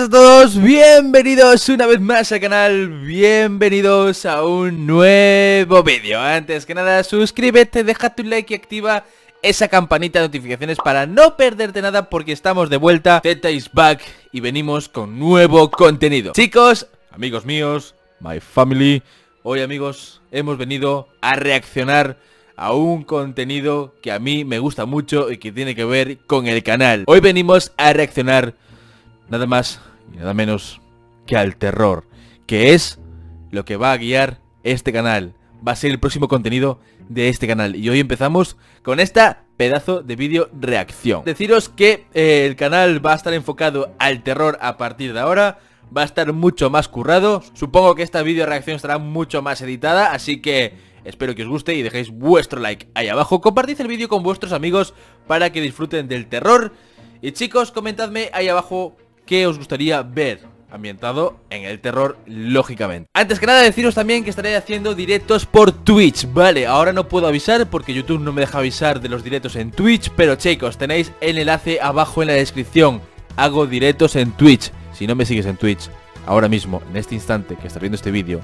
a todos, bienvenidos una vez más al canal, bienvenidos a un nuevo vídeo Antes que nada, suscríbete, deja tu like y activa esa campanita de notificaciones para no perderte nada porque estamos de vuelta Zeta is back y venimos con nuevo contenido Chicos, amigos míos, my family, hoy amigos hemos venido a reaccionar a un contenido que a mí me gusta mucho y que tiene que ver con el canal Hoy venimos a reaccionar nada más y nada menos que al terror, que es lo que va a guiar este canal. Va a ser el próximo contenido de este canal. Y hoy empezamos con esta pedazo de vídeo reacción. Deciros que eh, el canal va a estar enfocado al terror a partir de ahora. Va a estar mucho más currado. Supongo que esta vídeo reacción estará mucho más editada. Así que espero que os guste y dejéis vuestro like ahí abajo. Compartid el vídeo con vuestros amigos para que disfruten del terror. Y chicos, comentadme ahí abajo que os gustaría ver ambientado en el terror, lógicamente. Antes que nada, deciros también que estaré haciendo directos por Twitch, ¿vale? Ahora no puedo avisar porque YouTube no me deja avisar de los directos en Twitch, pero chicos, tenéis el enlace abajo en la descripción. Hago directos en Twitch. Si no me sigues en Twitch, ahora mismo, en este instante que estás viendo este vídeo,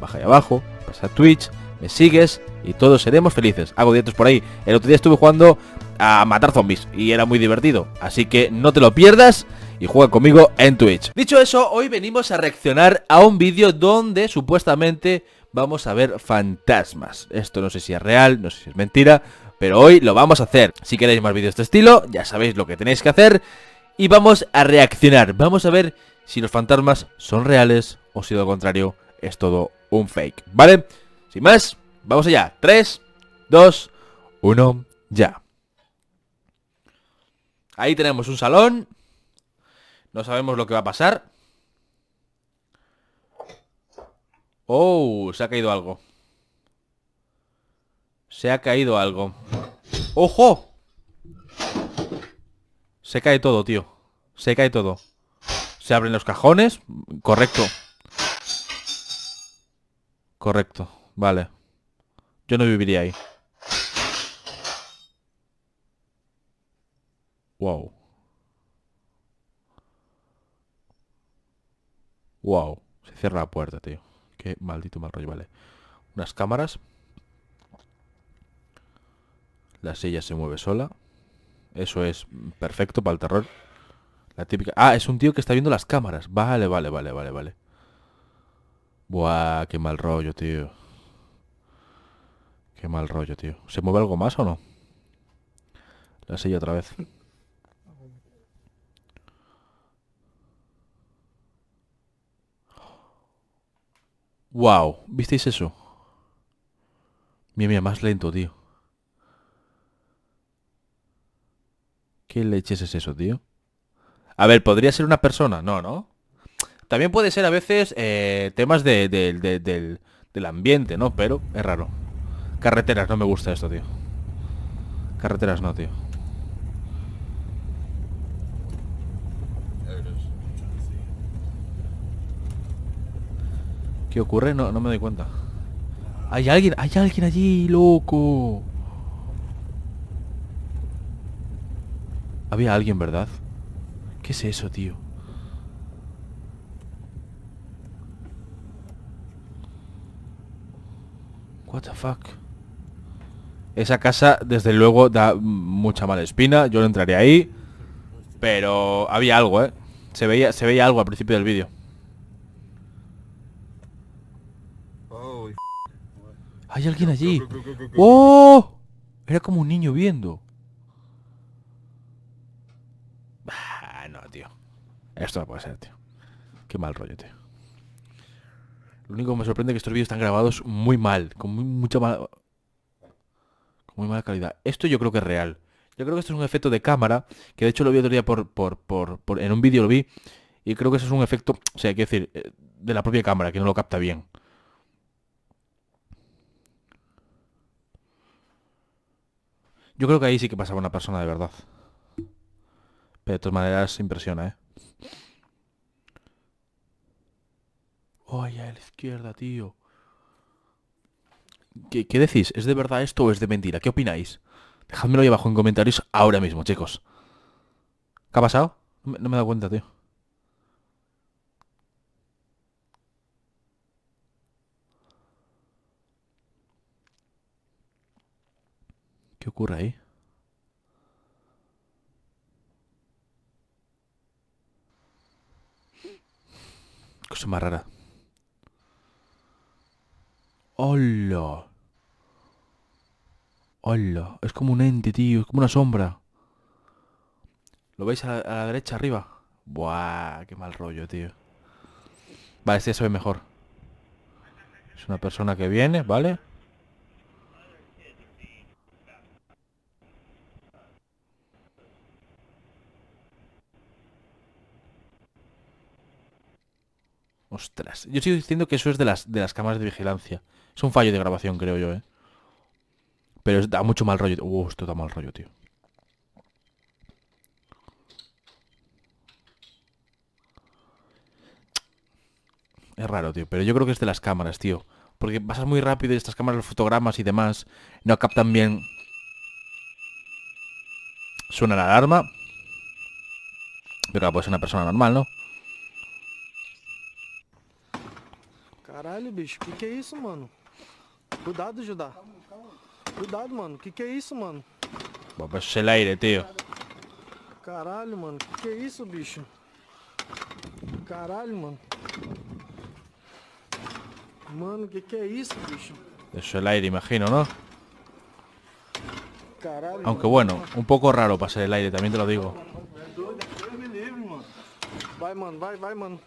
baja ahí abajo, pasa a Twitch, me sigues y todos seremos felices. Hago directos por ahí. El otro día estuve jugando a matar zombies y era muy divertido, así que no te lo pierdas y juega conmigo en Twitch. Dicho eso, hoy venimos a reaccionar a un vídeo donde supuestamente vamos a ver fantasmas. Esto no sé si es real, no sé si es mentira, pero hoy lo vamos a hacer. Si queréis más vídeos de este estilo, ya sabéis lo que tenéis que hacer y vamos a reaccionar. Vamos a ver si los fantasmas son reales o si lo contrario es todo un fake, ¿vale? Sin más, vamos allá. 3, 2, 1, ya. Ahí tenemos un salón no sabemos lo que va a pasar. Oh, se ha caído algo. Se ha caído algo. ¡Ojo! Se cae todo, tío. Se cae todo. Se abren los cajones. Correcto. Correcto. Vale. Yo no viviría ahí. Wow. Wow, se cierra la puerta, tío. Qué maldito mal rollo, vale. Unas cámaras. La silla se mueve sola. Eso es perfecto para el terror. La típica... Ah, es un tío que está viendo las cámaras. Vale, vale, vale, vale, vale. Buah, qué mal rollo, tío. Qué mal rollo, tío. ¿Se mueve algo más o no? La silla otra vez. Wow, ¿visteis eso? Mira, mira, más lento, tío. ¿Qué leches es eso, tío? A ver, podría ser una persona, no, ¿no? También puede ser a veces eh, temas del, del ambiente, ¿no? Pero es raro. Carreteras, no me gusta esto, tío. Carreteras no, tío. ¿Qué ocurre? No, no me doy cuenta. ¡Hay alguien! ¡Hay alguien allí, loco! Había alguien, ¿verdad? ¿Qué es eso, tío? What the fuck? Esa casa, desde luego, da mucha mala espina. Yo no entraré ahí. Pero había algo, ¿eh? Se veía, se veía algo al principio del vídeo. Hay alguien allí. ¡Oh! Era como un niño viendo. Ah, no, tío. Esto no puede ser, tío. Qué mal rollo, tío. Lo único que me sorprende es que estos vídeos están grabados muy mal, con muy, mucha mala... muy mala calidad. Esto yo creo que es real. Yo creo que esto es un efecto de cámara, que de hecho lo vi otro día por, por, por, por en un vídeo lo vi, y creo que eso es un efecto, o sea, hay que decir, eh, de la propia cámara, que no lo capta bien. Yo creo que ahí sí que pasaba una persona de verdad. Pero de todas maneras impresiona, ¿eh? Oye, a la izquierda, tío. ¿Qué, ¿Qué, decís? ¿Es de verdad esto o es de mentira? ¿Qué opináis? Dejadmelo ahí abajo en comentarios ahora mismo, chicos. ¿Qué ha pasado? No me he dado cuenta, tío. ¿Qué ocurre ahí? Cosa más rara. ¡Hola! ¡Hola! Es como un ente, tío. Es como una sombra. ¿Lo veis a la, derecha arriba? Buah, qué mal rollo, tío. Vale, este se ve mejor. Es una persona que viene, ¿vale? Ostras, yo sigo diciendo que eso es de las, de las cámaras de vigilancia. Es un fallo de grabación, creo yo, ¿eh? Pero da mucho mal rollo. Uh, esto da mal rollo, tío. Es raro, tío. Pero yo creo que es de las cámaras, tío. Porque pasas muy rápido y estas cámaras, los fotogramas y demás, no captan bien... Suena la alarma. Pero claro, puede una persona normal, ¿no? Caralho, bicho, que que é isso, mano? Cuidado, Judá. Cuidado, mano, que que é isso, mano? Boba cheleira, é tio. Caralho, mano, que que é isso, bicho? Caralho, mano. Mano, que que é isso, bicho? Deixa el aire, imagino, ¿no? Caralho, Aunque bueno, un poco raro pasar el aire, también te lo digo. Vai, mano, vai, vai, mano.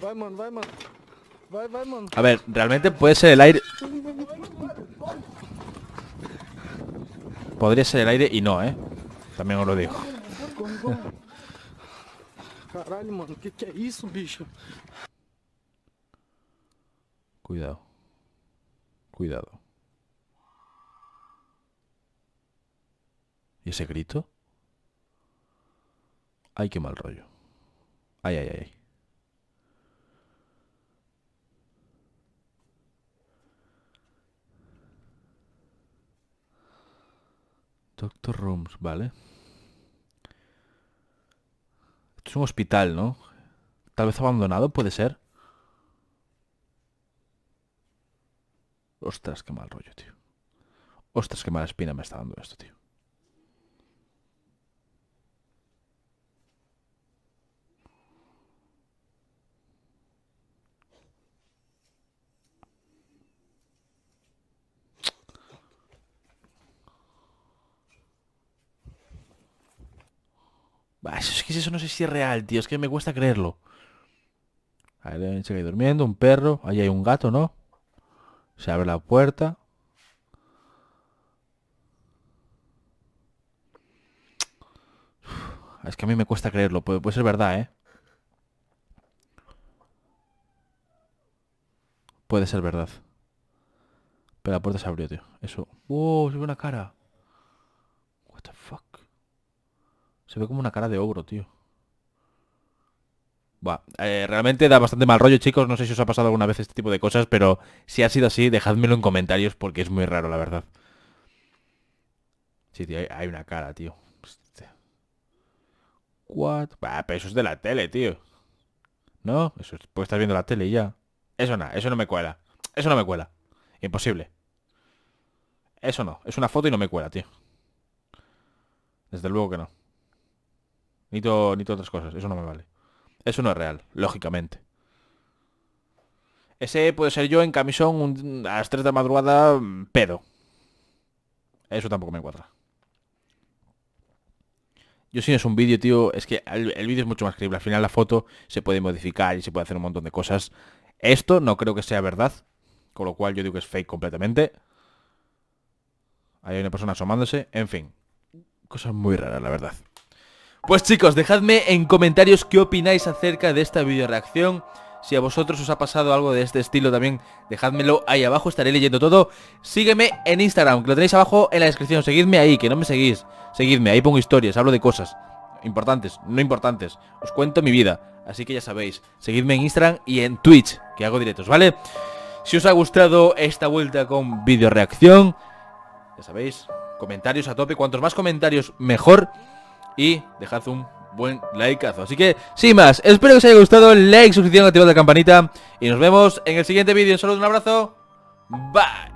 Vai, mano, vai, mano. A ver, realmente puede ser el aire... Podría ser el aire y no, ¿eh? También os lo digo. Cuidado. Cuidado. ¿Y ese grito? Ay, qué mal rollo. Ay, ay, ay. Doctor Rooms, vale. Esto es un hospital, ¿no? Tal vez abandonado, puede ser. Ostras, qué mal rollo, tío. Ostras, qué mala espina me está dando esto, tío. es que eso no sé si es real, tío. Es que me cuesta creerlo. A ver, se cae durmiendo, un perro. Ahí hay un gato, ¿no? Se abre la puerta. Es que a mí me cuesta creerlo. puede puede, ser verdad, ¿eh? Puede ser verdad. Pero la puerta se abrió, tío. Eso. ¡Wow! ¡Oh, ve una cara! What the fuck? Se ve como una cara de ogro, tío. Buah, eh, realmente da bastante mal rollo, chicos. No sé si os ha pasado alguna vez este tipo de cosas, pero si ha sido así, dejádmelo en comentarios porque es muy raro, la verdad. Sí, tío, hay, una cara, tío. What? Bah, pero eso es de la tele, tío. ¿No? Eso es, pues estás viendo la tele y ya. Eso no, eso no me cuela. Eso no me cuela. Imposible. Eso no, es una foto y no me cuela, tío. Desde luego que no. Ni todas las cosas. Eso no me vale. Eso no es real, lógicamente. Ese puede ser yo en camisón a las 3 de madrugada mm, pedo. Eso tampoco me cuadra. Yo si no es un vídeo, tío, es que el, vídeo es mucho más creíble. Al final la foto se puede modificar y se puede hacer un montón de cosas. Esto no creo que sea verdad, con lo cual yo digo que es fake completamente. hay una persona asomándose, en fin. Cosas muy raras, la verdad. Pues chicos, dejadme en comentarios qué opináis acerca de esta video reacción. Si a vosotros os ha pasado algo de este estilo también, dejádmelo ahí abajo, estaré leyendo todo. Sígueme en Instagram, que lo tenéis abajo en la descripción. Seguidme ahí, que no me seguís. Seguidme, ahí pongo historias, hablo de cosas. Importantes, no importantes. Os cuento mi vida. Así que ya sabéis, seguidme en Instagram y en Twitch, que hago directos, ¿vale? Si os ha gustado esta vuelta con video reacción, ya sabéis, comentarios a tope. Cuantos más comentarios, mejor y dejad un buen likeazo. Así que, sin más, espero que os haya gustado, like, suscripción, activad la campanita y nos vemos en el siguiente vídeo. Un saludo, un abrazo, bye.